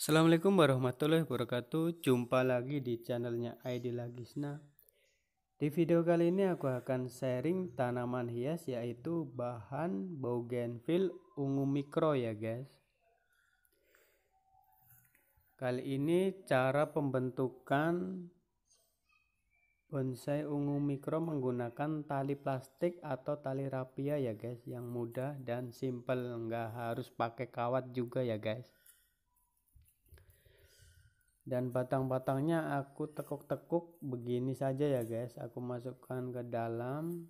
Assalamualaikum warahmatullahi wabarakatuh Jumpa lagi di channelnya ID Lagisna Di video kali ini aku akan sharing tanaman hias yaitu bahan bougainville ungu mikro ya guys Kali ini cara pembentukan bonsai ungu mikro menggunakan tali plastik atau tali rapia ya guys Yang mudah dan simple nggak harus pakai kawat juga ya guys dan batang-batangnya aku tekuk-tekuk begini saja ya guys aku masukkan ke dalam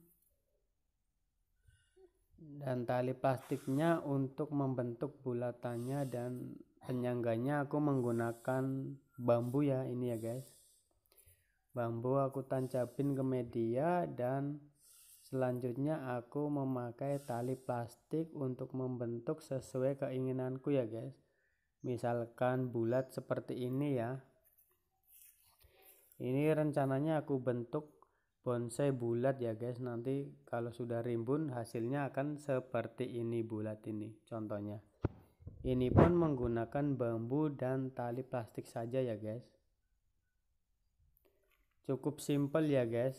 dan tali plastiknya untuk membentuk bulatannya dan penyangganya aku menggunakan bambu ya ini ya guys bambu aku tancapin ke media dan selanjutnya aku memakai tali plastik untuk membentuk sesuai keinginanku ya guys misalkan bulat seperti ini ya ini rencananya aku bentuk bonsai bulat ya guys nanti kalau sudah rimbun hasilnya akan seperti ini bulat ini contohnya ini pun menggunakan bambu dan tali plastik saja ya guys cukup simple ya guys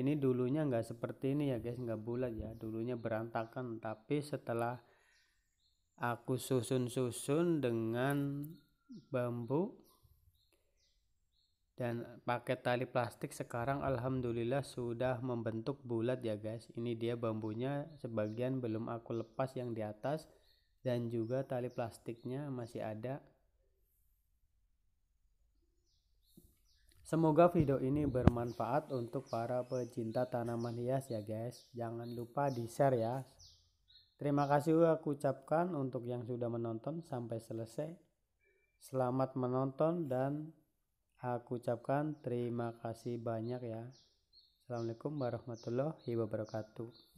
ini dulunya nggak seperti ini ya guys nggak bulat ya dulunya berantakan tapi setelah aku susun-susun dengan bambu dan pakai tali plastik sekarang alhamdulillah sudah membentuk bulat ya guys ini dia bambunya sebagian belum aku lepas yang di atas dan juga tali plastiknya masih ada Semoga video ini bermanfaat untuk para pecinta tanaman hias ya guys. Jangan lupa di-share ya Terima kasih aku ucapkan untuk yang sudah menonton sampai selesai. Selamat menonton dan aku ucapkan terima kasih banyak ya. Assalamualaikum warahmatullahi wabarakatuh.